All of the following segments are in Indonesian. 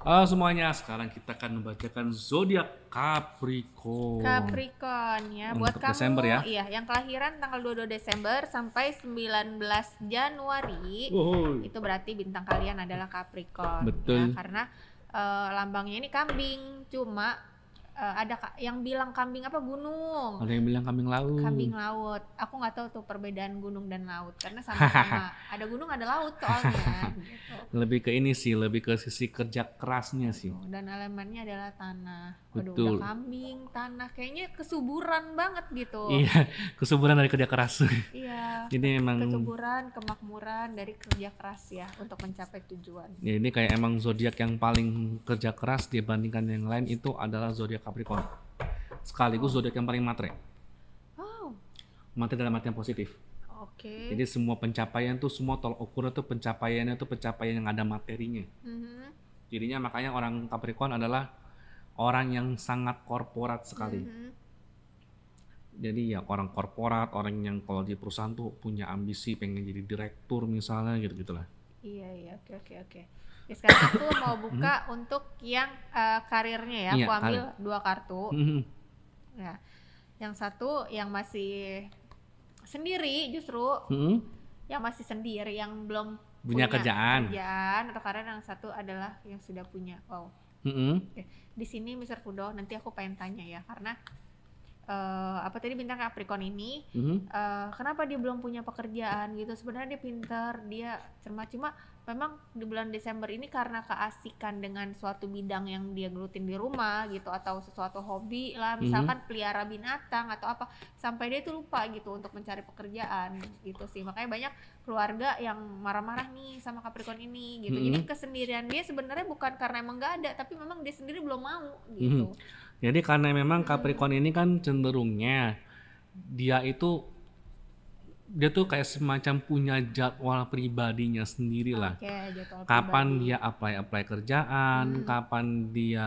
Halo semuanya, sekarang kita akan membacakan zodiak Capricorn. Capricorn ya, buat Untuk kamu Desember ya. Iya, yang kelahiran tanggal 22 Desember sampai 19 Januari. Wohoy. Itu berarti bintang kalian adalah Capricorn. Ya. Betul. Ya, karena uh, lambangnya ini kambing, cuma uh, ada yang bilang kambing apa gunung ada yang bilang kambing laut kambing laut aku nggak tahu tuh perbedaan gunung dan laut karena sama-sama ada gunung ada laut soalnya gitu. lebih ke ini sih lebih ke sisi kerja kerasnya sih dan elemennya adalah tanah Waduh, Betul. udah kambing tanah kayaknya kesuburan banget gitu iya kesuburan dari kerja keras iya jadi emang kesuburan kemakmuran dari kerja keras ya untuk mencapai tujuan ya ini kayak emang zodiak yang paling kerja keras dibandingkan yang lain itu adalah zodiak Capricorn. Sekaligus zodiak yang paling matre. Oh. Matre dalam artian positif. Oke. Okay. Jadi semua pencapaian tuh semua tol ukur tuh pencapaiannya tuh pencapaian yang ada materinya. Mm-hmm. Jadinya makanya orang Capricorn adalah orang yang sangat korporat sekali. Mm-hmm. Jadi ya orang korporat, orang yang kalau di perusahaan tuh punya ambisi pengen jadi direktur misalnya gitu-gitulah. Iya iya oke oke oke. Ya, sekarang aku mau buka hmm. untuk yang uh, karirnya ya. Iya, aku ambil karir. dua kartu. mm Nah, yang satu yang masih sendiri justru. Hmm. Yang masih sendiri, yang belum punya, punya kerjaan. Kerjaan atau karena yang satu adalah yang sudah punya. Wow. mm Di sini Mr. Fudo nanti aku pengen tanya ya karena uh, apa tadi bintang Capricorn ini mm-hmm. uh, kenapa dia belum punya pekerjaan gitu sebenarnya dia pintar dia cermat cuma memang di bulan Desember ini karena keasikan dengan suatu bidang yang dia gelutin di rumah gitu atau sesuatu hobi lah misalkan mm-hmm. pelihara binatang atau apa sampai dia itu lupa gitu untuk mencari pekerjaan gitu sih makanya banyak keluarga yang marah-marah nih sama Capricorn ini gitu mm-hmm. jadi kesendirian dia sebenarnya bukan karena emang gak ada tapi memang dia sendiri belum mau mm-hmm. gitu mm-hmm jadi karena memang Capricorn ini kan cenderungnya dia itu dia tuh kayak semacam punya jadwal pribadinya sendiri lah. Okay, kapan pribadi. dia apply apply kerjaan, hmm. kapan dia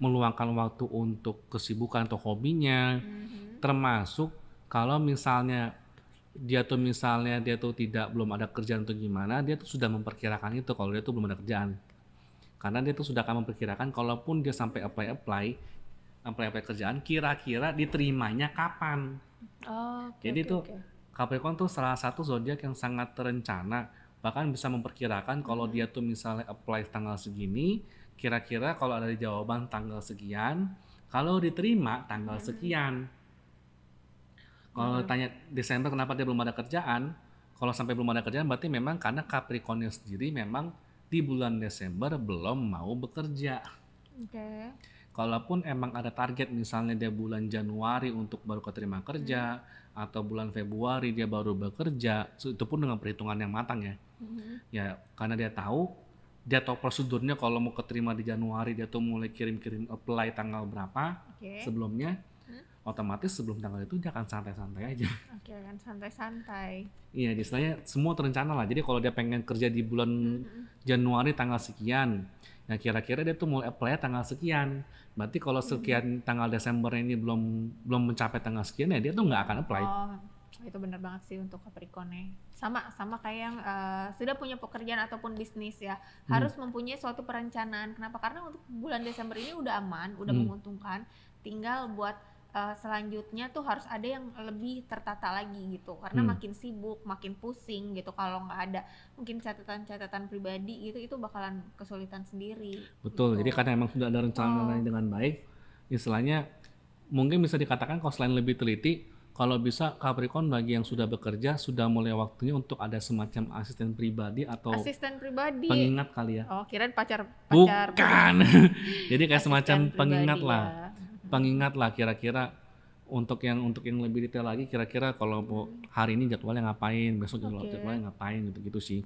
meluangkan waktu untuk kesibukan atau hobinya, hmm. termasuk kalau misalnya dia tuh misalnya dia tuh tidak belum ada kerjaan atau gimana, dia tuh sudah memperkirakan itu kalau dia tuh belum ada kerjaan. Karena dia tuh sudah akan memperkirakan kalaupun dia sampai apply apply, apply-apply kerjaan kira-kira diterimanya kapan. Oh, okay, Jadi okay, tuh okay. Capricorn tuh salah satu zodiak yang sangat terencana, bahkan bisa memperkirakan kalau dia tuh misalnya apply tanggal segini, kira-kira kalau ada jawaban tanggal sekian, kalau diterima tanggal hmm. sekian. Kalau hmm. tanya Desember kenapa dia belum ada kerjaan, kalau sampai belum ada kerjaan berarti memang karena Capricornnya sendiri memang di bulan Desember belum mau bekerja. Oke. Okay kalaupun emang ada target misalnya dia bulan Januari untuk baru keterima kerja hmm. atau bulan Februari dia baru bekerja itu pun dengan perhitungan yang matang ya hmm. ya karena dia tahu dia tahu prosedurnya kalau mau keterima di Januari dia tuh mulai kirim-kirim apply tanggal berapa okay. sebelumnya hmm? otomatis sebelum tanggal itu dia akan santai-santai aja. Oke, okay, akan santai-santai. Iya, istilahnya semua terencana lah. Jadi kalau dia pengen kerja di bulan hmm. Januari tanggal sekian, Nah kira-kira dia tuh mulai apply tanggal sekian. Berarti kalau hmm. sekian hmm. tanggal Desember ini belum belum mencapai tanggal sekian ya dia tuh nggak akan apply. Oh itu benar banget sih untuk Capricorn sama sama kayak yang uh, sudah punya pekerjaan ataupun bisnis ya hmm. harus hmm. mempunyai suatu perencanaan kenapa karena untuk bulan Desember ini udah aman udah hmm. menguntungkan tinggal buat uh, selanjutnya tuh harus ada yang lebih tertata lagi gitu karena hmm. makin sibuk makin pusing gitu kalau nggak ada mungkin catatan-catatan pribadi gitu itu bakalan kesulitan sendiri betul gitu. jadi karena emang sudah ada rencana oh. dengan baik istilahnya mungkin bisa dikatakan kalau selain lebih teliti kalau bisa Capricorn bagi yang sudah bekerja sudah mulai waktunya untuk ada semacam asisten pribadi atau asisten pribadi pengingat kali ya oh kirain pacar pacar bukan jadi kayak asisten semacam pengingat lah ya pengingat lah kira-kira untuk yang untuk yang lebih detail lagi kira-kira kalau mau hari ini jadwalnya ngapain besok jadwal okay. jadwalnya ngapain gitu-gitu sih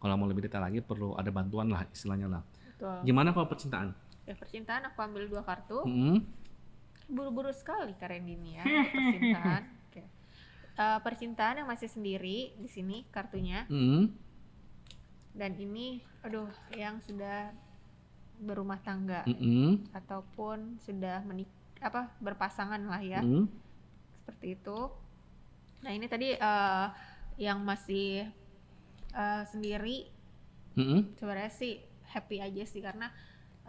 kalau mau lebih detail lagi perlu ada bantuan lah istilahnya lah Betul. gimana kalau percintaan ya, percintaan aku ambil dua kartu buru mm-hmm. buru-buru sekali karen ini ya percintaan okay. uh, eh, percintaan yang masih sendiri di sini kartunya hmm dan ini aduh yang sudah berumah tangga mm -hmm. ataupun sudah menik apa berpasangan lah ya -hmm. seperti itu nah ini tadi uh, yang masih uh, sendiri mm -hmm. sebenarnya sih happy aja sih karena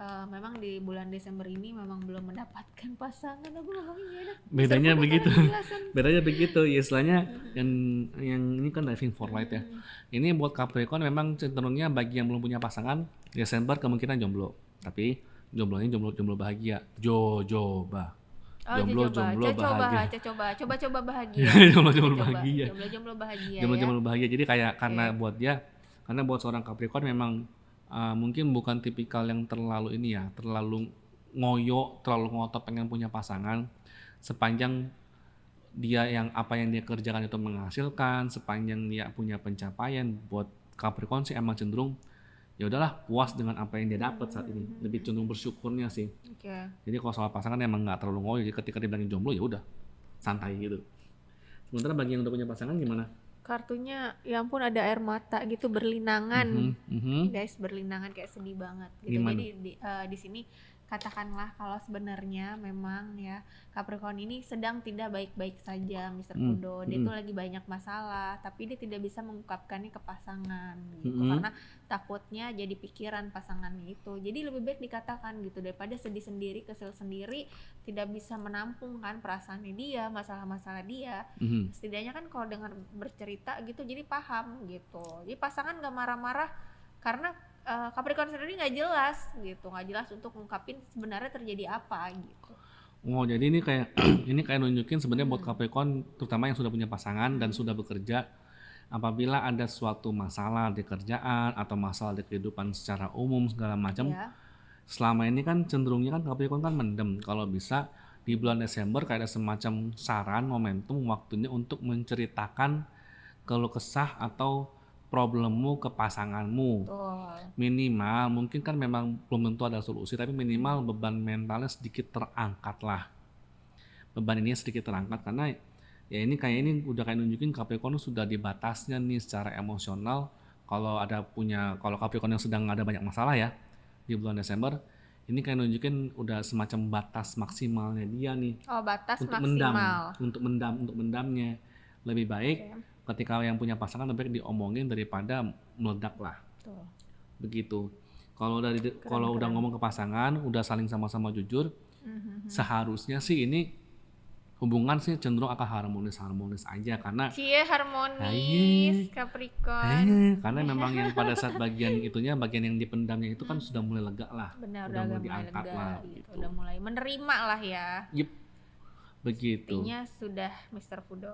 uh, memang di bulan Desember ini memang belum mendapatkan pasangan aku enak bedanya begitu bedanya begitu ya istilahnya hmm. yang yang ini kan diving for light ya hmm. ini buat Capricorn memang cenderungnya bagi yang belum punya pasangan Desember kemungkinan jomblo tapi jomblonya jomblo jomblo bahagia jojoba Oh, jomblo jomblo bahagia. Coba coba coba bahagia. jomblo jomblo bahagia. Jomblo jomblo bahagia. Ya. Jomblo jomblo bahagia. Jadi kayak karena buat dia karena buat seorang Capricorn memang uh, mungkin bukan tipikal yang terlalu ini ya, terlalu ngoyo, terlalu ngotot pengen punya pasangan sepanjang dia yang apa yang dia kerjakan itu menghasilkan, sepanjang dia punya pencapaian buat Capricorn sih emang cenderung ya udahlah puas dengan apa yang dia dapat saat ini hmm. lebih cenderung bersyukurnya sih okay. jadi kalau soal pasangan emang nggak terlalu ngoyo jadi ketika dia bilang jomblo ya udah santai gitu sementara bagi yang udah punya pasangan gimana kartunya ya ampun ada air mata gitu berlinangan mm -hmm. Mm -hmm. guys berlinangan kayak sedih banget gitu jadi di, uh, di sini katakanlah kalau sebenarnya memang ya Capricorn ini sedang tidak baik-baik saja Mr. Hmm, Kudo. Dia itu mm. lagi banyak masalah, tapi dia tidak bisa mengungkapkannya ke pasangan gitu mm. karena takutnya jadi pikiran pasangan itu. Jadi lebih baik dikatakan gitu daripada sedih sendiri, kesel sendiri, tidak bisa menampung kan perasaannya dia, masalah-masalah dia. Mm. Setidaknya kan kalau dengan bercerita gitu jadi paham gitu. Jadi pasangan gak marah-marah karena uh, Capricorn sendiri nggak jelas gitu nggak jelas untuk ngungkapin sebenarnya terjadi apa gitu Oh jadi ini kayak ini kayak nunjukin sebenarnya buat hmm. Capricorn terutama yang sudah punya pasangan dan sudah bekerja apabila ada suatu masalah di kerjaan atau masalah di kehidupan secara umum segala macam yeah. selama ini kan cenderungnya kan Capricorn kan mendem kalau bisa di bulan Desember kayak ada semacam saran momentum waktunya untuk menceritakan keluh kesah atau problemmu ke pasanganmu. Betul. Minimal, mungkin kan memang belum tentu ada solusi, tapi minimal beban mentalnya sedikit terangkat lah. Beban ini sedikit terangkat karena ya ini kayak ini udah kayak nunjukin Capricorn sudah dibatasnya nih secara emosional. Kalau ada punya, kalau Capricorn yang sedang ada banyak masalah ya di bulan Desember, ini kayak nunjukin udah semacam batas maksimalnya dia nih. Oh, batas untuk maksimal. Mendam, untuk mendam, untuk mendamnya. Lebih baik okay ketika yang punya pasangan lebih diomongin daripada meledak lah Tuh. begitu kalau dari kalau udah ngomong ke pasangan udah saling sama-sama jujur mm-hmm. seharusnya sih ini hubungan sih cenderung akan harmonis harmonis aja karena cie harmonis ayy, Capricorn ayy, karena memang yang pada saat bagian itunya bagian yang dipendamnya itu kan mm. sudah mulai lega lah Benar, udah, udah mulai diangkat lah gitu. gitu. udah mulai menerima lah ya yep Begitu. Intinya sudah Mr. Fudo.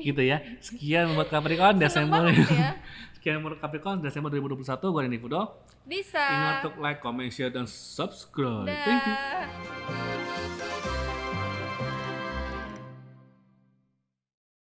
gitu ya. Sekian buat Capricorn Desember. Ya. Sekian buat Capricorn Desember 2021 gue Dani Fudo. Bisa. Ingat untuk like, comment, share dan subscribe. Da. Thank you.